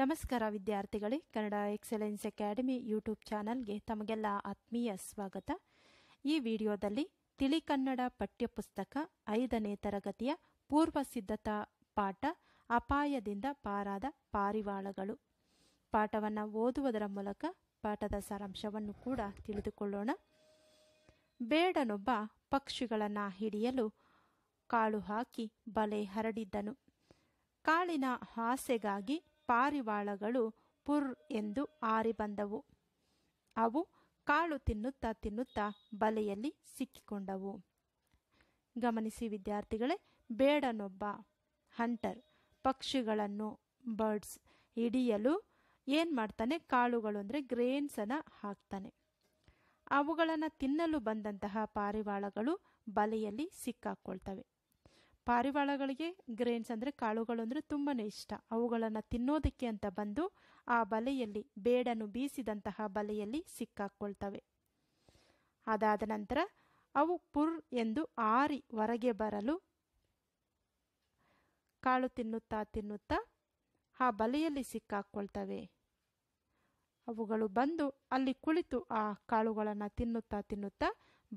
ನಮಸ್ಕಾರ ವಿದ್ಯಾರ್ಥಿಗಳೇ Kannada excellence academy YouTube ಚಾನೆಲ್ಗೆ ತಮಗೆಲ್ಲ ಆತ್ಮೀಯ ಸ್ವಾಗತ ಈ ವಿಡಿಯೋದಲ್ಲಿ ತಿಳಿ ಕನ್ನಡ ಪಠ್ಯಪುಸ್ತಕ ಐದನೇ ತರಗತಿಯ ಪೂರ್ವ ಸಿದ್ಧತಾ ಪಾಠ ಅಪಾಯದಿಂದ ಪಾರಾದ ಪಾರಿವಾಳಗಳು ಪಾಠವನ್ನು ಓದುವುದರ ಮೂಲಕ ಪಾಠದ ಸಾರಾಂಶವನ್ನು ಕೂಡ ತಿಳಿದುಕೊಳ್ಳೋಣ ಬೇಡನೊಬ್ಬ ಪಕ್ಷಿಗಳನ್ನು ಹಿಡಿಯಲು ಕಾಳು ಹಾಕಿ ಬಲೆ ಹರಡಿದ್ದನು ಕಾಳಿನ ಆಸೆಗಾಗಿ ಪಾರಿವಾಳಗಳು ಪುರ್ ಎಂದು ಆರಿಬಂದವು ಬಂದವು ಅವು ಕಾಳು ತಿನ್ನುತ್ತಾ ತಿನ್ನುತ್ತಾ ಬಲೆಯಲ್ಲಿ ಸಿಕ್ಕಿಕೊಂಡವು ಗಮನಿಸಿ ವಿದ್ಯಾರ್ಥಿಗಳೇ ಬೇಡನೊಬ್ಬ ಹಂಟರ್ ಪಕ್ಷಿಗಳನ್ನು ಬರ್ಡ್ಸ್ ಹಿಡಿಯಲು ಏನು ಮಾಡ್ತಾನೆ ಕಾಳುಗಳು ಅಂದರೆ ಗ್ರೇನ್ಸನ್ನು ಹಾಕ್ತಾನೆ ಅವುಗಳನ್ನು ತಿನ್ನಲು ಬಂದಂತಹ ಪಾರಿವಾಳಗಳು ಬಲೆಯಲ್ಲಿ ಸಿಕ್ಕಾಕೊಳ್ತವೆ ಪಾರಿವಾಳಗಳಿಗೆ ಗ್ರೇನ್ಸ್ ಅಂದರೆ ಕಾಳುಗಳು ಅಂದರೆ ತುಂಬಾ ಇಷ್ಟ ಅವುಗಳನ್ನು ತಿನ್ನೋದಕ್ಕೆ ಅಂತ ಬಂದು ಆ ಬಲೆಯಲ್ಲಿ ಬೇಡನ್ನು ಬೀಸಿದಂತಹ ಬಲೆಯಲ್ಲಿ ಸಿಕ್ಕಾಕ್ಕೊಳ್ತವೆ ಅದಾದ ನಂತರ ಅವು ಪುರ್ ಎಂದು ಆರಿ ಹೊರಗೆ ಬರಲು ಕಾಳು ತಿನ್ನುತ್ತಾ ತಿನ್ನುತ್ತಾ ಆ ಬಲೆಯಲ್ಲಿ ಸಿಕ್ಕಾಕ್ಕೊಳ್ತವೆ ಅವುಗಳು ಬಂದು ಅಲ್ಲಿ ಕುಳಿತು ಆ ಕಾಳುಗಳನ್ನು ತಿನ್ನುತ್ತಾ ತಿನ್ನುತ್ತಾ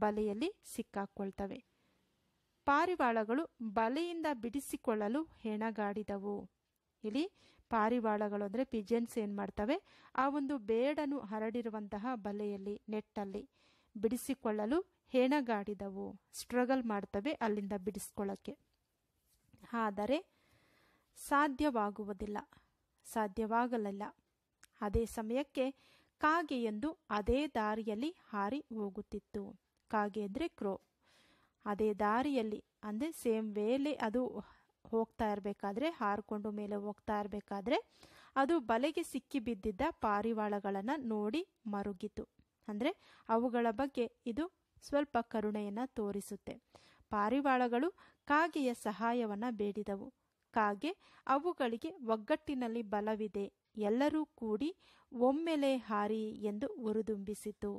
ಬಲೆಯಲ್ಲಿ ಸಿಕ್ಕಾಕ್ಕೊಳ್ತವೆ ಪಾರಿವಾಳಗಳು ಬಲೆಯಿಂದ ಬಿಡಿಸಿಕೊಳ್ಳಲು ಹೆಣಗಾಡಿದವು ಇಲ್ಲಿ ಪಾರಿವಾಳಗಳು ಅಂದರೆ ಪಿಜನ್ಸ್ ಏನು ಮಾಡ್ತವೆ ಆ ಒಂದು ಬೇಡನು ಹರಡಿರುವಂತಹ ಬಲೆಯಲ್ಲಿ ನೆಟ್ಟಲ್ಲಿ ಬಿಡಿಸಿಕೊಳ್ಳಲು ಹೆಣಗಾಡಿದವು ಸ್ಟ್ರಗಲ್ ಮಾಡ್ತವೆ ಅಲ್ಲಿಂದ ಬಿಡಿಸ್ಕೊಳ್ಳೋಕ್ಕೆ ಆದರೆ ಸಾಧ್ಯವಾಗುವುದಿಲ್ಲ ಸಾಧ್ಯವಾಗಲಿಲ್ಲ ಅದೇ ಸಮಯಕ್ಕೆ ಎಂದು ಅದೇ ದಾರಿಯಲ್ಲಿ ಹಾರಿ ಹೋಗುತ್ತಿತ್ತು ಕಾಗೆ ಅಂದರೆ ಕ್ರೋ ಅದೇ ದಾರಿಯಲ್ಲಿ ಅಂದರೆ ಸೇಮ್ ವೇಲೆ ಅದು ಹೋಗ್ತಾ ಇರಬೇಕಾದ್ರೆ ಹಾರಿಕೊಂಡು ಮೇಲೆ ಹೋಗ್ತಾ ಇರಬೇಕಾದ್ರೆ ಅದು ಬಲೆಗೆ ಸಿಕ್ಕಿ ಬಿದ್ದಿದ್ದ ಪಾರಿವಾಳಗಳನ್ನು ನೋಡಿ ಮರುಗಿತು ಅಂದರೆ ಅವುಗಳ ಬಗ್ಗೆ ಇದು ಸ್ವಲ್ಪ ಕರುಣೆಯನ್ನು ತೋರಿಸುತ್ತೆ ಪಾರಿವಾಳಗಳು ಕಾಗೆಯ ಸಹಾಯವನ್ನು ಬೇಡಿದವು ಕಾಗೆ ಅವುಗಳಿಗೆ ಒಗ್ಗಟ್ಟಿನಲ್ಲಿ ಬಲವಿದೆ ಎಲ್ಲರೂ ಕೂಡಿ ಒಮ್ಮೆಲೆ ಹಾರಿ ಎಂದು ಉರುದುಂಬಿಸಿತು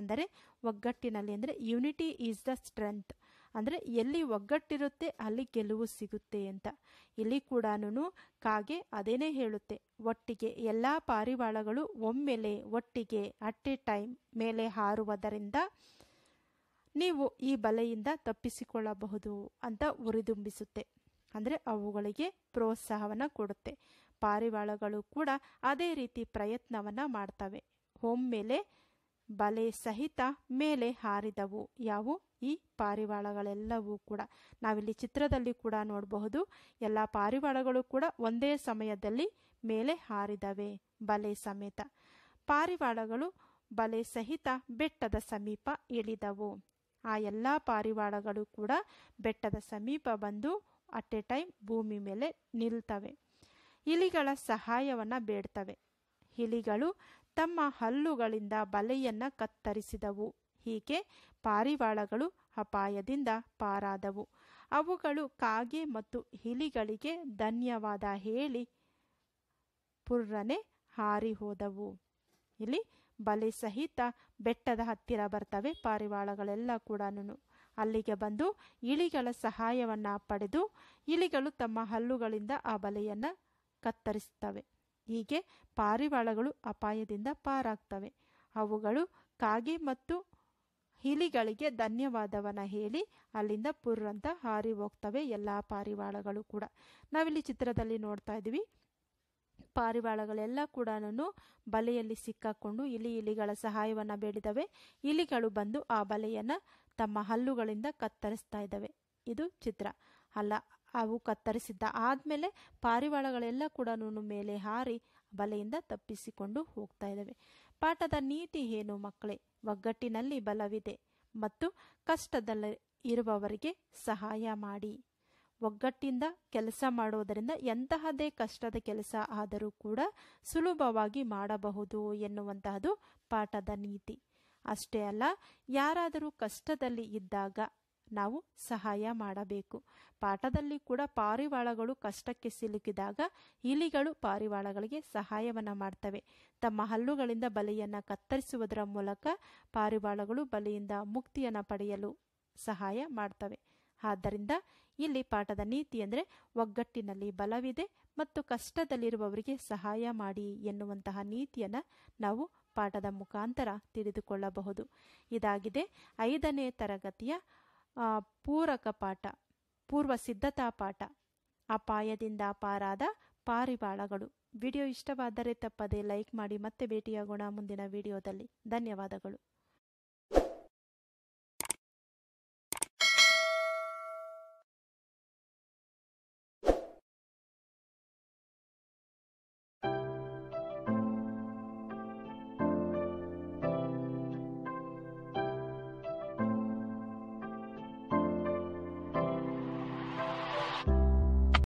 ಅಂದರೆ ಒಗ್ಗಟ್ಟಿನಲ್ಲಿ ಅಂದರೆ ಯುನಿಟಿ ಈಸ್ ದ ಸ್ಟ್ರೆಂತ್ ಅಂದರೆ ಎಲ್ಲಿ ಒಗ್ಗಟ್ಟಿರುತ್ತೆ ಅಲ್ಲಿ ಗೆಲುವು ಸಿಗುತ್ತೆ ಅಂತ ಇಲ್ಲಿ ಕೂಡ ಕಾಗೆ ಅದೇನೇ ಹೇಳುತ್ತೆ ಒಟ್ಟಿಗೆ ಎಲ್ಲ ಪಾರಿವಾಳಗಳು ಒಮ್ಮೆಲೆ ಒಟ್ಟಿಗೆ ಅಟ್ ಎ ಟೈಮ್ ಮೇಲೆ ಹಾರುವುದರಿಂದ ನೀವು ಈ ಬಲೆಯಿಂದ ತಪ್ಪಿಸಿಕೊಳ್ಳಬಹುದು ಅಂತ ಉರಿದುಂಬಿಸುತ್ತೆ ಅಂದರೆ ಅವುಗಳಿಗೆ ಪ್ರೋತ್ಸಾಹವನ್ನು ಕೊಡುತ್ತೆ ಪಾರಿವಾಳಗಳು ಕೂಡ ಅದೇ ರೀತಿ ಪ್ರಯತ್ನವನ್ನು ಮಾಡ್ತವೆ ಒಮ್ಮೆಲೆ ಬಲೆ ಸಹಿತ ಮೇಲೆ ಹಾರಿದವು ಯಾವು ಈ ಪಾರಿವಾಳಗಳೆಲ್ಲವೂ ಕೂಡ ನಾವಿಲ್ಲಿ ಚಿತ್ರದಲ್ಲಿ ಕೂಡ ನೋಡಬಹುದು ಎಲ್ಲ ಪಾರಿವಾಳಗಳು ಕೂಡ ಒಂದೇ ಸಮಯದಲ್ಲಿ ಮೇಲೆ ಹಾರಿದವೆ ಬಲೆ ಸಮೇತ ಪಾರಿವಾಳಗಳು ಬಲೆ ಸಹಿತ ಬೆಟ್ಟದ ಸಮೀಪ ಇಳಿದವು ಆ ಎಲ್ಲ ಪಾರಿವಾಳಗಳು ಕೂಡ ಬೆಟ್ಟದ ಸಮೀಪ ಬಂದು ಅಟ್ ಎ ಟೈಮ್ ಭೂಮಿ ಮೇಲೆ ನಿಲ್ತವೆ ಇಲಿಗಳ ಸಹಾಯವನ್ನ ಬೇಡ್ತವೆ ಇಲಿಗಳು ತಮ್ಮ ಹಲ್ಲುಗಳಿಂದ ಬಲೆಯನ್ನ ಕತ್ತರಿಸಿದವು ಹೀಗೆ ಪಾರಿವಾಳಗಳು ಅಪಾಯದಿಂದ ಪಾರಾದವು ಅವುಗಳು ಕಾಗೆ ಮತ್ತು ಹಿಲಿಗಳಿಗೆ ಧನ್ಯವಾದ ಹೇಳಿ ಪುರ್ರನೆ ಹಾರಿಹೋದವು ಹೋದವು ಇಲ್ಲಿ ಬಲೆ ಸಹಿತ ಬೆಟ್ಟದ ಹತ್ತಿರ ಬರ್ತವೆ ಪಾರಿವಾಳಗಳೆಲ್ಲ ಕೂಡ ಅಲ್ಲಿಗೆ ಬಂದು ಇಳಿಗಳ ಸಹಾಯವನ್ನ ಪಡೆದು ಇಲಿಗಳು ತಮ್ಮ ಹಲ್ಲುಗಳಿಂದ ಆ ಬಲೆಯನ್ನು ಕತ್ತರಿಸುತ್ತವೆ ಹೀಗೆ ಪಾರಿವಾಳಗಳು ಅಪಾಯದಿಂದ ಪಾರಾಗ್ತವೆ ಅವುಗಳು ಕಾಗೆ ಮತ್ತು ಹಿಲಿಗಳಿಗೆ ಧನ್ಯವಾದವನ್ನು ಹೇಳಿ ಅಲ್ಲಿಂದ ಪುರ್ರಂತ ಹಾರಿ ಹೋಗ್ತವೆ ಎಲ್ಲ ಪಾರಿವಾಳಗಳು ಕೂಡ ನಾವಿಲ್ಲಿ ಚಿತ್ರದಲ್ಲಿ ನೋಡ್ತಾ ಇದ್ದೀವಿ ಪಾರಿವಾಳಗಳೆಲ್ಲ ಕೂಡ ಬಲೆಯಲ್ಲಿ ಸಿಕ್ಕಾಕೊಂಡು ಇಲಿ ಇಲಿಗಳ ಸಹಾಯವನ್ನು ಬೇಡಿದವೆ ಇಲಿಗಳು ಬಂದು ಆ ಬಲೆಯನ್ನು ತಮ್ಮ ಹಲ್ಲುಗಳಿಂದ ಕತ್ತರಿಸ್ತಾ ಇದ್ದಾವೆ ಇದು ಚಿತ್ರ ಅಲ್ಲ ಅವು ಕತ್ತರಿಸಿದ್ದ ಆದಮೇಲೆ ಪಾರಿವಾಳಗಳೆಲ್ಲ ಕೂಡ ಮೇಲೆ ಹಾರಿ ಬಲೆಯಿಂದ ತಪ್ಪಿಸಿಕೊಂಡು ಹೋಗ್ತಾ ಇದ್ದಾವೆ ಪಾಠದ ನೀತಿ ಏನು ಮಕ್ಕಳೇ ಒಗ್ಗಟ್ಟಿನಲ್ಲಿ ಬಲವಿದೆ ಮತ್ತು ಕಷ್ಟದಲ್ಲಿ ಇರುವವರಿಗೆ ಸಹಾಯ ಮಾಡಿ ಒಗ್ಗಟ್ಟಿಂದ ಕೆಲಸ ಮಾಡುವುದರಿಂದ ಎಂತಹದೇ ಕಷ್ಟದ ಕೆಲಸ ಆದರೂ ಕೂಡ ಸುಲಭವಾಗಿ ಮಾಡಬಹುದು ಎನ್ನುವಂತಹದು ಪಾಠದ ನೀತಿ ಅಷ್ಟೇ ಅಲ್ಲ ಯಾರಾದರೂ ಕಷ್ಟದಲ್ಲಿ ಇದ್ದಾಗ ನಾವು ಸಹಾಯ ಮಾಡಬೇಕು ಪಾಠದಲ್ಲಿ ಕೂಡ ಪಾರಿವಾಳಗಳು ಕಷ್ಟಕ್ಕೆ ಸಿಲುಕಿದಾಗ ಇಲಿಗಳು ಪಾರಿವಾಳಗಳಿಗೆ ಸಹಾಯವನ್ನು ಮಾಡ್ತವೆ ತಮ್ಮ ಹಲ್ಲುಗಳಿಂದ ಬಲೆಯನ್ನು ಕತ್ತರಿಸುವುದರ ಮೂಲಕ ಪಾರಿವಾಳಗಳು ಬಲೆಯಿಂದ ಮುಕ್ತಿಯನ್ನು ಪಡೆಯಲು ಸಹಾಯ ಮಾಡ್ತವೆ ಆದ್ದರಿಂದ ಇಲ್ಲಿ ಪಾಠದ ನೀತಿ ಅಂದರೆ ಒಗ್ಗಟ್ಟಿನಲ್ಲಿ ಬಲವಿದೆ ಮತ್ತು ಕಷ್ಟದಲ್ಲಿರುವವರಿಗೆ ಸಹಾಯ ಮಾಡಿ ಎನ್ನುವಂತಹ ನೀತಿಯನ್ನು ನಾವು ಪಾಠದ ಮುಖಾಂತರ ತಿಳಿದುಕೊಳ್ಳಬಹುದು ಇದಾಗಿದೆ ಐದನೇ ತರಗತಿಯ ಪೂರಕ ಪಾಠ ಪೂರ್ವ ಸಿದ್ಧತಾ ಪಾಠ ಅಪಾಯದಿಂದ ಪಾರಾದ ಪಾರಿವಾಳಗಳು ವಿಡಿಯೋ ಇಷ್ಟವಾದರೆ ತಪ್ಪದೇ ಲೈಕ್ ಮಾಡಿ ಮತ್ತೆ ಭೇಟಿಯಾಗೋಣ ಮುಂದಿನ ವಿಡಿಯೋದಲ್ಲಿ ಧನ್ಯವಾದಗಳು